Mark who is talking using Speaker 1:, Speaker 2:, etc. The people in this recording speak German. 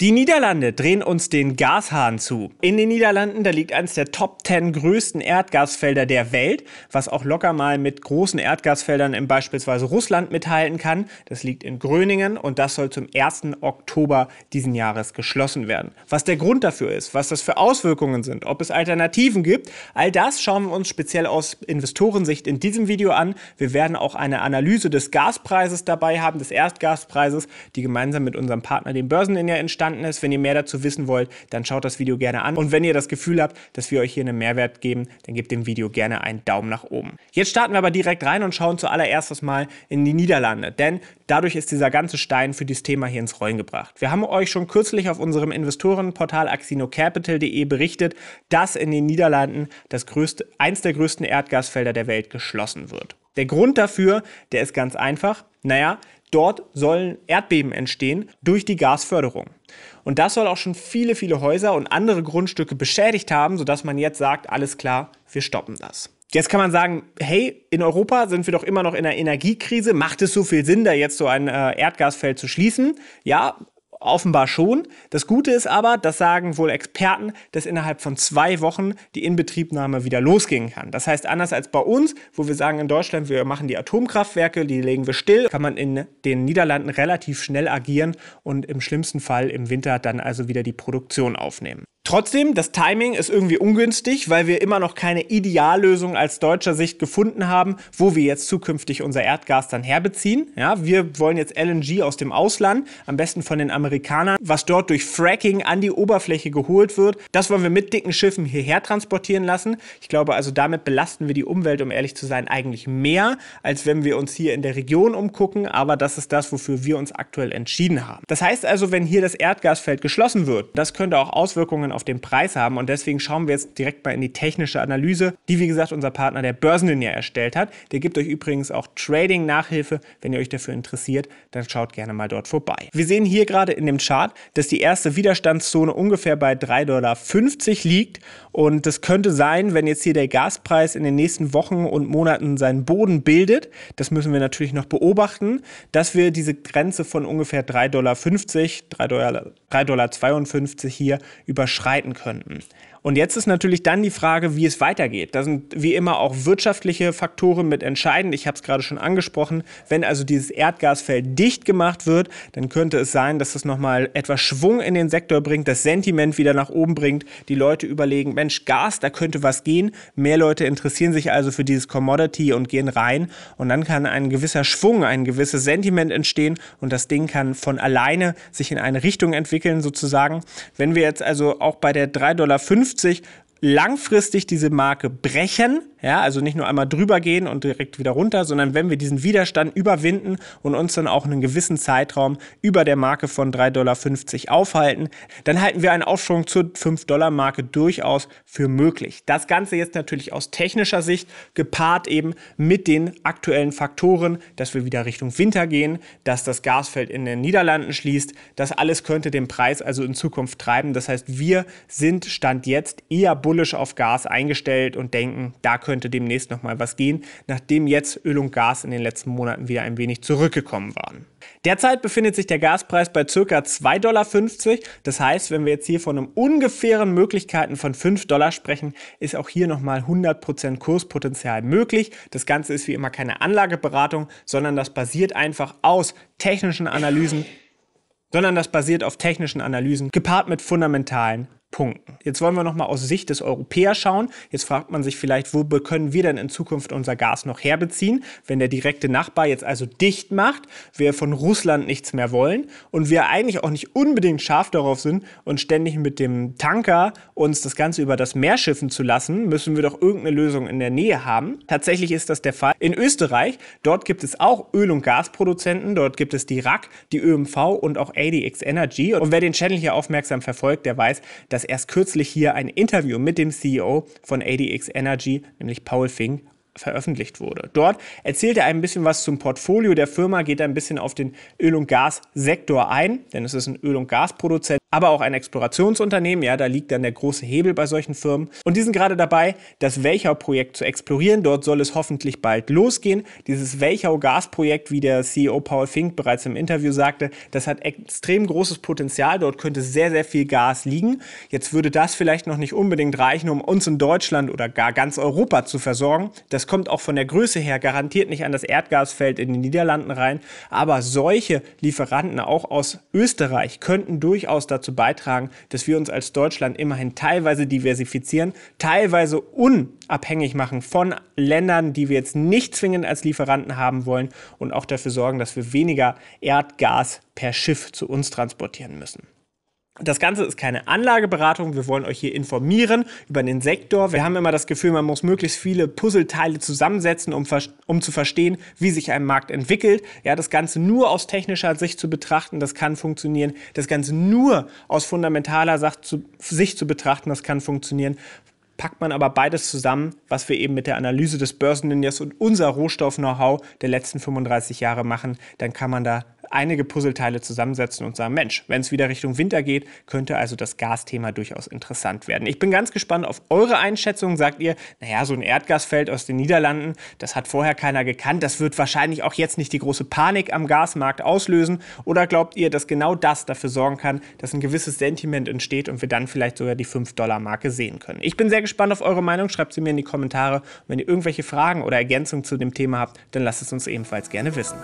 Speaker 1: Die Niederlande drehen uns den Gashahn zu. In den Niederlanden, da liegt eines der Top 10 größten Erdgasfelder der Welt, was auch locker mal mit großen Erdgasfeldern in beispielsweise Russland mithalten kann. Das liegt in Gröningen und das soll zum 1. Oktober diesen Jahres geschlossen werden. Was der Grund dafür ist, was das für Auswirkungen sind, ob es Alternativen gibt, all das schauen wir uns speziell aus Investorensicht in diesem Video an. Wir werden auch eine Analyse des Gaspreises dabei haben, des Erdgaspreises, die gemeinsam mit unserem Partner, den Börseninja, entstanden entstanden ist. Wenn ihr mehr dazu wissen wollt, dann schaut das Video gerne an. Und wenn ihr das Gefühl habt, dass wir euch hier einen Mehrwert geben, dann gebt dem Video gerne einen Daumen nach oben. Jetzt starten wir aber direkt rein und schauen zuallererst mal in die Niederlande, denn dadurch ist dieser ganze Stein für dieses Thema hier ins Rollen gebracht. Wir haben euch schon kürzlich auf unserem Investorenportal axinocapital.de berichtet, dass in den Niederlanden das größte, eins der größten Erdgasfelder der Welt geschlossen wird. Der Grund dafür, der ist ganz einfach. Naja, Dort sollen Erdbeben entstehen durch die Gasförderung. Und das soll auch schon viele, viele Häuser und andere Grundstücke beschädigt haben, sodass man jetzt sagt, alles klar, wir stoppen das. Jetzt kann man sagen, hey, in Europa sind wir doch immer noch in einer Energiekrise. Macht es so viel Sinn, da jetzt so ein äh, Erdgasfeld zu schließen? Ja, Offenbar schon. Das Gute ist aber, das sagen wohl Experten, dass innerhalb von zwei Wochen die Inbetriebnahme wieder losgehen kann. Das heißt, anders als bei uns, wo wir sagen in Deutschland, wir machen die Atomkraftwerke, die legen wir still, kann man in den Niederlanden relativ schnell agieren und im schlimmsten Fall im Winter dann also wieder die Produktion aufnehmen. Trotzdem, das Timing ist irgendwie ungünstig, weil wir immer noch keine Ideallösung als deutscher Sicht gefunden haben, wo wir jetzt zukünftig unser Erdgas dann herbeziehen. Ja, wir wollen jetzt LNG aus dem Ausland, am besten von den Amerikanern, was dort durch Fracking an die Oberfläche geholt wird. Das wollen wir mit dicken Schiffen hierher transportieren lassen. Ich glaube also, damit belasten wir die Umwelt, um ehrlich zu sein, eigentlich mehr, als wenn wir uns hier in der Region umgucken. Aber das ist das, wofür wir uns aktuell entschieden haben. Das heißt also, wenn hier das Erdgasfeld geschlossen wird, das könnte auch Auswirkungen auf auf den Preis haben. Und deswegen schauen wir jetzt direkt mal in die technische Analyse, die, wie gesagt, unser Partner der Börsenlinie erstellt hat. Der gibt euch übrigens auch Trading-Nachhilfe. Wenn ihr euch dafür interessiert, dann schaut gerne mal dort vorbei. Wir sehen hier gerade in dem Chart, dass die erste Widerstandszone ungefähr bei 3,50 Dollar liegt. Und das könnte sein, wenn jetzt hier der Gaspreis in den nächsten Wochen und Monaten seinen Boden bildet, das müssen wir natürlich noch beobachten, dass wir diese Grenze von ungefähr 3,50 Dollar, 3,50 Dollar 3,52 Dollar hier überschreiten könnten. Und jetzt ist natürlich dann die Frage, wie es weitergeht. Da sind wie immer auch wirtschaftliche Faktoren mit entscheidend. Ich habe es gerade schon angesprochen. Wenn also dieses Erdgasfeld dicht gemacht wird, dann könnte es sein, dass das nochmal etwas Schwung in den Sektor bringt, das Sentiment wieder nach oben bringt. Die Leute überlegen, Mensch, Gas, da könnte was gehen. Mehr Leute interessieren sich also für dieses Commodity und gehen rein. Und dann kann ein gewisser Schwung, ein gewisses Sentiment entstehen und das Ding kann von alleine sich in eine Richtung entwickeln sozusagen. Wenn wir jetzt also auch bei der 3,50 Dollar 50 langfristig diese Marke brechen, ja, also nicht nur einmal drüber gehen und direkt wieder runter, sondern wenn wir diesen Widerstand überwinden und uns dann auch einen gewissen Zeitraum über der Marke von 3,50 Dollar aufhalten, dann halten wir einen Aufschwung zur 5-Dollar-Marke durchaus für möglich. Das Ganze jetzt natürlich aus technischer Sicht gepaart eben mit den aktuellen Faktoren, dass wir wieder Richtung Winter gehen, dass das Gasfeld in den Niederlanden schließt, das alles könnte den Preis also in Zukunft treiben. Das heißt, wir sind Stand jetzt eher bullisch auf Gas eingestellt und denken, da könnte demnächst nochmal was gehen, nachdem jetzt Öl und Gas in den letzten Monaten wieder ein wenig zurückgekommen waren. Derzeit befindet sich der Gaspreis bei ca. 2,50 Dollar. Das heißt, wenn wir jetzt hier von einem ungefähren Möglichkeiten von 5 Dollar sprechen, ist auch hier nochmal 100% Kurspotenzial möglich. Das Ganze ist wie immer keine Anlageberatung, sondern das basiert einfach aus technischen Analysen, sondern das basiert auf technischen Analysen gepaart mit fundamentalen punkten. Jetzt wollen wir nochmal aus Sicht des Europäers schauen. Jetzt fragt man sich vielleicht, wo können wir denn in Zukunft unser Gas noch herbeziehen, wenn der direkte Nachbar jetzt also dicht macht, wir von Russland nichts mehr wollen und wir eigentlich auch nicht unbedingt scharf darauf sind und ständig mit dem Tanker uns das Ganze über das Meer schiffen zu lassen, müssen wir doch irgendeine Lösung in der Nähe haben. Tatsächlich ist das der Fall in Österreich. Dort gibt es auch Öl- und Gasproduzenten. Dort gibt es die RAK, die ÖMV und auch ADX Energy. Und wer den Channel hier aufmerksam verfolgt, der weiß, dass dass erst kürzlich hier ein Interview mit dem CEO von ADX Energy, nämlich Paul Fink, veröffentlicht wurde. Dort erzählt er ein bisschen was zum Portfolio der Firma, geht ein bisschen auf den Öl- und Gassektor ein, denn es ist ein Öl- und Gasproduzent, aber auch ein Explorationsunternehmen. Ja, da liegt dann der große Hebel bei solchen Firmen. Und die sind gerade dabei, das Welchau-Projekt zu explorieren. Dort soll es hoffentlich bald losgehen. Dieses Welchau-Gasprojekt, wie der CEO Paul Fink bereits im Interview sagte, das hat extrem großes Potenzial. Dort könnte sehr, sehr viel Gas liegen. Jetzt würde das vielleicht noch nicht unbedingt reichen, um uns in Deutschland oder gar ganz Europa zu versorgen. Das kommt auch von der Größe her garantiert nicht an das Erdgasfeld in den Niederlanden rein. Aber solche Lieferanten auch aus Österreich könnten durchaus dazu beitragen, dass wir uns als Deutschland immerhin teilweise diversifizieren, teilweise unabhängig machen von Ländern, die wir jetzt nicht zwingend als Lieferanten haben wollen und auch dafür sorgen, dass wir weniger Erdgas per Schiff zu uns transportieren müssen. Das Ganze ist keine Anlageberatung. Wir wollen euch hier informieren über den Sektor. Wir haben immer das Gefühl, man muss möglichst viele Puzzleteile zusammensetzen, um, um, zu verstehen, wie sich ein Markt entwickelt. Ja, das Ganze nur aus technischer Sicht zu betrachten, das kann funktionieren. Das Ganze nur aus fundamentaler Sicht zu betrachten, das kann funktionieren packt man aber beides zusammen, was wir eben mit der Analyse des Börsenindex und unser Rohstoff-Know-how der letzten 35 Jahre machen, dann kann man da einige Puzzleteile zusammensetzen und sagen, Mensch, wenn es wieder Richtung Winter geht, könnte also das Gasthema durchaus interessant werden. Ich bin ganz gespannt auf eure Einschätzung. Sagt ihr, naja, so ein Erdgasfeld aus den Niederlanden, das hat vorher keiner gekannt, das wird wahrscheinlich auch jetzt nicht die große Panik am Gasmarkt auslösen? Oder glaubt ihr, dass genau das dafür sorgen kann, dass ein gewisses Sentiment entsteht und wir dann vielleicht sogar die 5-Dollar-Marke sehen können? Ich bin sehr gespannt auf eure Meinung, schreibt sie mir in die Kommentare. Und wenn ihr irgendwelche Fragen oder Ergänzungen zu dem Thema habt, dann lasst es uns ebenfalls gerne wissen.